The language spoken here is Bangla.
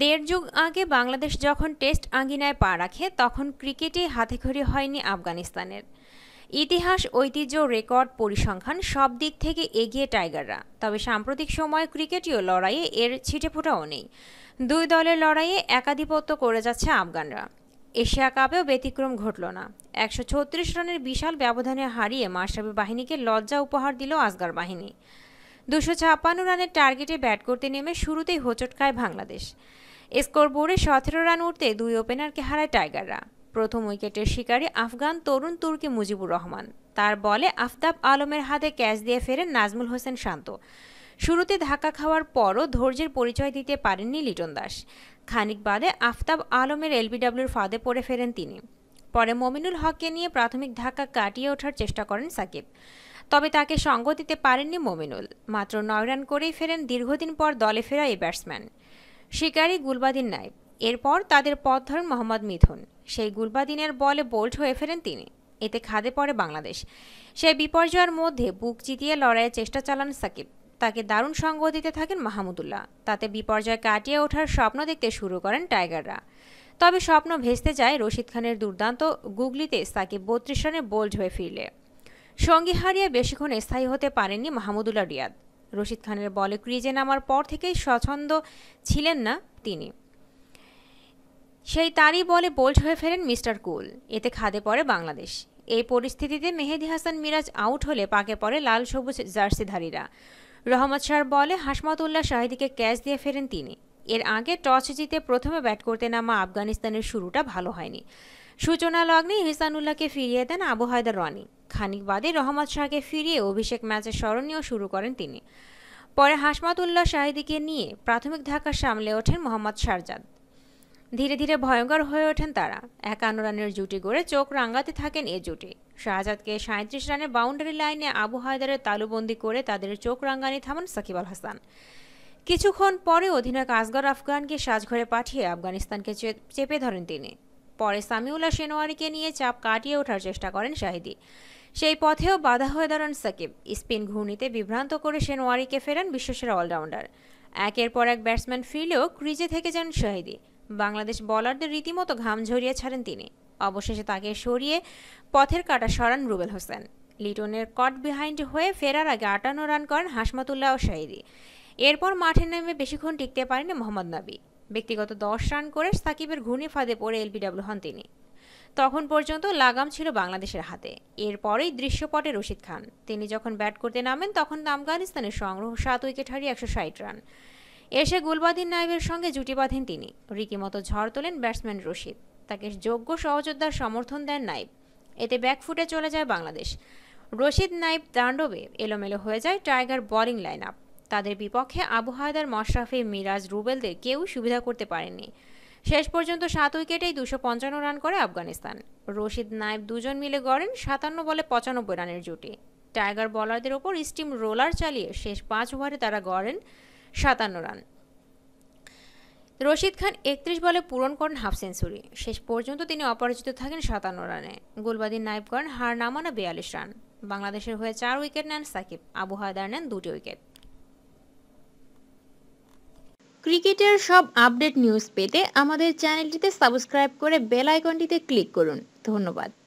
দেড় যুগ আগে বাংলাদেশ যখন টেস্ট আঙ্গিনায় পা রাখে তখন ক্রিকেটে হাতেখড়ি হয়নি আফগানিস্তানের ইতিহাস ঐতিহ্য রেকর্ড পরিসংখ্যান সব দিক থেকে এগিয়ে টাইগাররা তবে সাম্প্রতিক সময়ে ক্রিকেটীয় লড়াইয়ে এর ছিটেফোঁটাও নেই দুই দলের লড়াইয়ে একাধিপত্য করে যাচ্ছে আফগানরা এশিয়া কাপেও ব্যতিক্রম ঘটল না একশো ছত্রিশ রানের বিশাল ব্যবধানে হারিয়ে মাশরাফি বাহিনীকে লজ্জা উপহার দিল আজগার বাহিনী দুশো ছাপ্পান্ন রানের টার্গেটে ব্যাট করতে নেমে শুরুতেই হোচট খায় বাংলাদেশ স্কোরবোর্ডে সতেরো রান উঠতে দুই ওপেনারকে হারায় টাইগাররা প্রথম উইকেটের শিকারী আফগান তরুণ তুর্কি মুজিবুর রহমান তার বলে আফতাব আলমের হাতে ক্যাচ দিয়ে ফেরেন নাজমুল হোসেন শান্ত শুরুতে ধাক্কা খাওয়ার পরও ধৈর্যের পরিচয় দিতে পারেননি লিটন দাস খানিক বাদে আফতাব আলমের এলবিডব্লিউর ফাঁদে পড়ে ফেরেন তিনি পরে মমিনুল হককে নিয়ে প্রাথমিক ধাক্কা কাটিয়ে ওঠার চেষ্টা করেন সাকিব তবে তাকে সঙ্গ দিতে পারেননি মমিনুল মাত্র নয় রান করেই ফেরেন দীর্ঘদিন পর দলে ফেরা এই ব্যাটসম্যান শিকারি গুলবাদিন নাইব এরপর তাদের পথ ধরেন মোহাম্মদ মিথুন সেই গুলবাদিনের বলে বোল্ট হয়ে ফেরেন তিনি এতে খাদে পড়ে বাংলাদেশ সেই বিপর্যয়ের মধ্যে বুক জিতিয়ে লড়াইয়ের চেষ্টা চালান সাকিব তাকে দারুণ সঙ্গ দিতে থাকেন মাহমুদুল্লাহ তাতে বিপর্যয় কাটিয়ে ওঠার স্বপ্ন দেখতে শুরু করেন টাইগাররা তবে স্বপ্ন ভেস্তে যায় রশিদ খানের দুর্দান্ত গুগলিতে তাকে বত্রিশ রানে বোল্ড হয়ে ফিরলে সঙ্গী হারিয়ে বেশিক্ষণ স্থায়ী হতে পারেননি মাহমুদুল্লাহ রিয়াদ রশিদ খানের বলে ক্রিজে নামার পর থেকেই স্বচ্ছন্দ ছিলেন না তিনি সেই তারই বলে বোল্ড হয়ে ফেরেন মিস্টার কুল এতে খাদে পড়ে বাংলাদেশ এই পরিস্থিতিতে মেহেদি হাসান মিরাজ আউট হলে পাকে পড়ে লাল সবুজ জার্সিধারীরা রহমত শাহর বলে হাসমাতুল্লাহ শাহিদিকে ক্যাচ দিয়ে ফেরেন তিনি এর আগে টস জিতে প্রথমে ব্যাট করতে নামা আফগানিস্তানের শুরুটা ভালো হয়নি সূচনা লগ্নে হিসানুল্লাহকে ফিরিয়ে দেন আবু হায়দার রনি খানিক বাদে রহমত শাহকে ফিরিয়ে অভিষেক ম্যাচে স্মরণীয় শুরু করেন তিনি পরে হাসমাতুল্লাহ শাহিদিকে নিয়ে প্রাথমিক ধাক্কা সামলে ওঠেন মোহাম্মদ সারজাদ ধীরে ধীরে ভয়ঙ্কর হয়ে ওঠেন তারা একান্ন রানের জুটি গড়ে চোখ রাঙ্গাতে থাকেন এ জুটি শাহজাদকে সাঁত্রিশ রানের বাউন্ডারি লাইনে আবু হায়দারের তালুবন্দি করে তাদের চোখ রাঙ্গানি থামান সাকিব আল হাসান কিছুক্ষণ পরে অধিনায়ক আসগর আফগানকে সাজঘরে পাঠিয়ে আফগানিস্তানকে চেপে ধরেন তিনি পরে সামিউল্লাহ সেনোয়ারিকে নিয়ে চাপ কাটিয়ে ওঠার চেষ্টা করেন শাহিদি সেই পথেও বাধা হয়ে দাঁড়ান সাকিব স্পিন ঘূর্ণিতে বিভ্রান্ত করে সেনোয়ারিকে ফেরান বিশ্বসেরা অলরাউন্ডার একের পর এক ব্যাটসম্যান ফিরলেও ক্রিজে থেকে যান শাহিদি বাংলাদেশ বলারদের রীতিমতো ঘাম ঝরিয়ে ছাড়েন তিনি অবশেষে তাকে সরিয়ে পথের কাটা সরান রুবেল হোসেন লিটনের কট বিহাইন্ড হয়ে ফেরার আগে আটান্ন রান করেন ও শাহিদি এরপর মাঠে নেমে বেশিক্ষণ টিকতে পারেনি মোহাম্মদ নবী ব্যক্তিগত দশ রান করে সাকিবের ঘূর্ণি ফাঁদে পড়ে এলবিডব্লিউ হন তিনি তখন পর্যন্ত লাগাম ছিল বাংলাদেশের হাতে এরপরেই দৃশ্যপটে রশিদ খান তিনি যখন ব্যাট করতে নামেন তখন আফগানিস্তানের সংগ্রহ সাত উইকেট হারিয়ে একশো ষাট রান এসে গুলবাদিন নাইবের সঙ্গে জুটি বাঁধেন তিনি রীতিমতো ঝড় তোলেন ব্যাটসম্যান রশিদ তাকে যোগ্য সহযোদ্ধার সমর্থন দেন নাইব এতে ব্যাকফুটে চলে যায় বাংলাদেশ রশিদ নাইব তাণ্ডবে এলোমেলো হয়ে যায় টাইগার বোলিং লাইন আপ তাদের বিপক্ষে আবু হায়দার মশরাফি মিরাজ রুবেলদের কেউ সুবিধা করতে পারেননি শেষ পর্যন্ত সাত উইকেটেই দুশো পঞ্চান্ন রান করে আফগানিস্তান রশিদ নাইব দুজন মিলে গড়েন সাতান্ন বলে পঁচানব্বই রানের জুটি টাইগার বলারদের ওপর স্টিম রোলার চালিয়ে শেষ পাঁচ ওভারে তারা গড়েন সাতান্ন রান রশিদ খান একত্রিশ বলে পূরণ করেন হাফ সেঞ্চুরি শেষ পর্যন্ত তিনি অপরাজিত থাকেন সাতান্ন রানে গুলবাদিন নাইব করেন হার নামানো বিয়াল্লিশ রান বাংলাদেশের হয়ে চার উইকেট নেন সাকিব আবু হায়দার নেন দুটি উইকেট ক্রিকেটের সব আপডেট নিউজ পেতে আমাদের চ্যানেলটিতে সাবস্ক্রাইব করে বেল আইকনটিতে ক্লিক করুন ধন্যবাদ